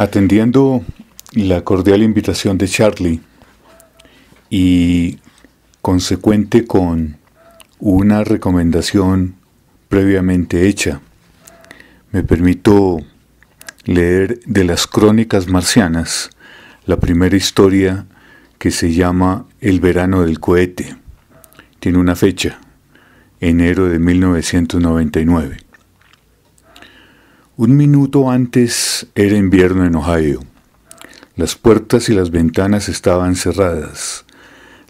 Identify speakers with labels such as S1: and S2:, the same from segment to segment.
S1: Atendiendo la cordial invitación de Charlie y consecuente con una recomendación previamente hecha, me permito leer de las crónicas marcianas la primera historia que se llama El verano del cohete. Tiene una fecha, enero de 1999. Un minuto antes era invierno en Ohio. Las puertas y las ventanas estaban cerradas.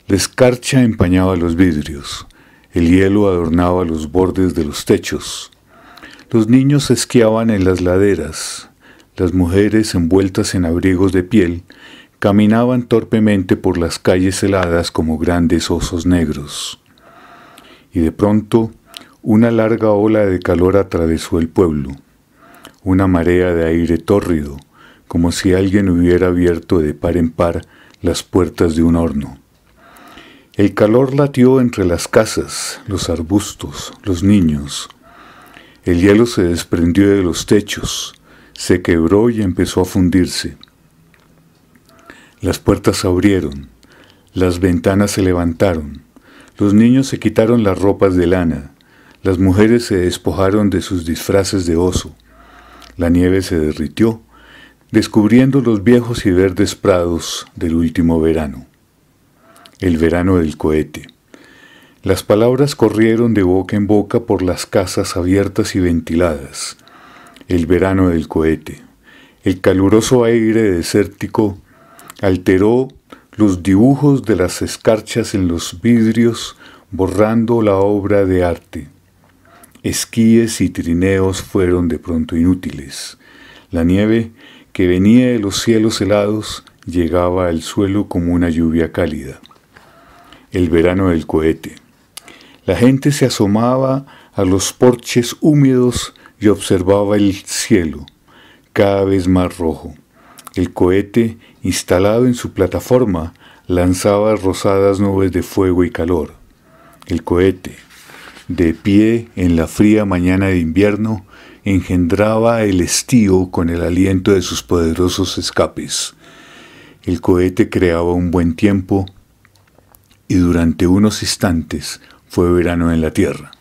S1: La escarcha empañaba los vidrios. El hielo adornaba los bordes de los techos. Los niños esquiaban en las laderas. Las mujeres, envueltas en abrigos de piel, caminaban torpemente por las calles heladas como grandes osos negros. Y de pronto, una larga ola de calor atravesó el pueblo una marea de aire tórrido, como si alguien hubiera abierto de par en par las puertas de un horno. El calor latió entre las casas, los arbustos, los niños. El hielo se desprendió de los techos, se quebró y empezó a fundirse. Las puertas se abrieron, las ventanas se levantaron, los niños se quitaron las ropas de lana, las mujeres se despojaron de sus disfraces de oso. La nieve se derritió, descubriendo los viejos y verdes prados del último verano. El verano del cohete. Las palabras corrieron de boca en boca por las casas abiertas y ventiladas. El verano del cohete. El caluroso aire desértico alteró los dibujos de las escarchas en los vidrios, borrando la obra de arte. Esquíes y trineos fueron de pronto inútiles. La nieve, que venía de los cielos helados, llegaba al suelo como una lluvia cálida. El verano del cohete. La gente se asomaba a los porches húmedos y observaba el cielo, cada vez más rojo. El cohete, instalado en su plataforma, lanzaba rosadas nubes de fuego y calor. El cohete, de pie en la fría mañana de invierno, engendraba el estío con el aliento de sus poderosos escapes. El cohete creaba un buen tiempo y durante unos instantes fue verano en la Tierra.